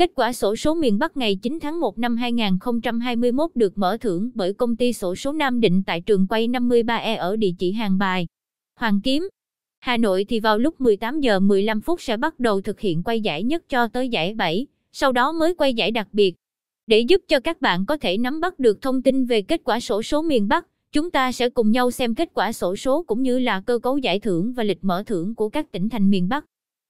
Kết quả sổ số miền Bắc ngày 9 tháng 1 năm 2021 được mở thưởng bởi công ty sổ số Nam Định tại trường quay 53E ở địa chỉ Hàng Bài, Hoàng Kiếm. Hà Nội thì vào lúc 18 giờ 15 phút sẽ bắt đầu thực hiện quay giải nhất cho tới giải 7, sau đó mới quay giải đặc biệt. Để giúp cho các bạn có thể nắm bắt được thông tin về kết quả sổ số miền Bắc, chúng ta sẽ cùng nhau xem kết quả sổ số cũng như là cơ cấu giải thưởng và lịch mở thưởng của các tỉnh thành miền Bắc.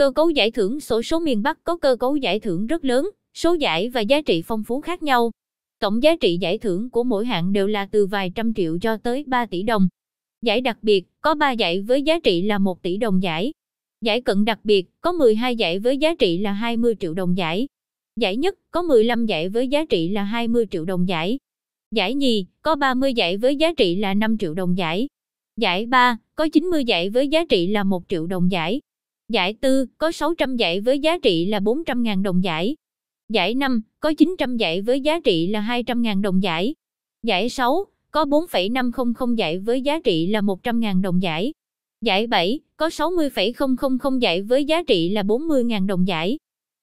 Cơ cấu giải thưởng sổ số miền Bắc có cơ cấu giải thưởng rất lớn, số giải và giá trị phong phú khác nhau. Tổng giá trị giải thưởng của mỗi hạng đều là từ vài trăm triệu cho tới 3 tỷ đồng. Giải đặc biệt có 3 giải với giá trị là 1 tỷ đồng giải. Giải cận đặc biệt có 12 giải với giá trị là 20 triệu đồng giải. Giải nhất có 15 giải với giá trị là 20 triệu đồng giải. Giải nhì có 30 giải với giá trị là 5 triệu đồng giải. Giải ba có 90 giải với giá trị là 1 triệu đồng giải. Giải tư có 600 giải với giá trị là 400.000 đồng giải. Giải 5 có 900 giải với giá trị là 200.000 đồng giải. Giải 6 có 4,500 giải với giá trị là 100.000 đồng giải. Giải 7 có 60,000 giải với giá trị là 40.000 đồng giải.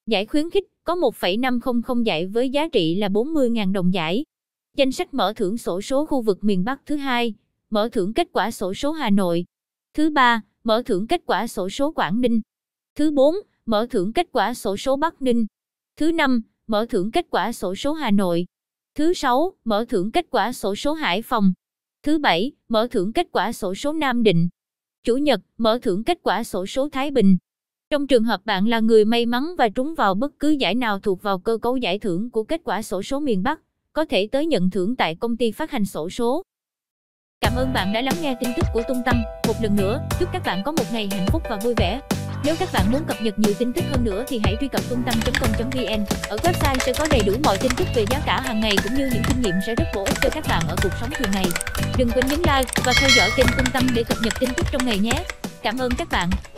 Giải khuyến khích có 1,500 giải với giá trị là 40.000 đồng giải. Danh sách mở thưởng sổ số khu vực miền Bắc thứ hai, mở thưởng kết quả sổ số Hà Nội. Thứ ba, mở thưởng kết quả sổ số Quảng Ninh. Thứ 4, mở thưởng kết quả sổ số Bắc Ninh. Thứ 5, mở thưởng kết quả sổ số Hà Nội. Thứ 6, mở thưởng kết quả sổ số Hải Phòng. Thứ 7, mở thưởng kết quả sổ số Nam Định. Chủ nhật, mở thưởng kết quả sổ số Thái Bình. Trong trường hợp bạn là người may mắn và trúng vào bất cứ giải nào thuộc vào cơ cấu giải thưởng của kết quả sổ số miền Bắc, có thể tới nhận thưởng tại công ty phát hành sổ số. Cảm ơn bạn đã lắng nghe tin tức của Tung Tâm Một lần nữa, chúc các bạn có một ngày hạnh phúc và vui vẻ. Nếu các bạn muốn cập nhật nhiều tin tức hơn nữa thì hãy truy cập tung tăng.com.vn. Ở website sẽ có đầy đủ mọi tin tức về giá cả hàng ngày cũng như những kinh nghiệm sẽ rất bổ ích cho các bạn ở cuộc sống thường ngày. Đừng quên nhấn like và theo dõi kênh Tung Tâm để cập nhật tin tức trong ngày nhé. Cảm ơn các bạn.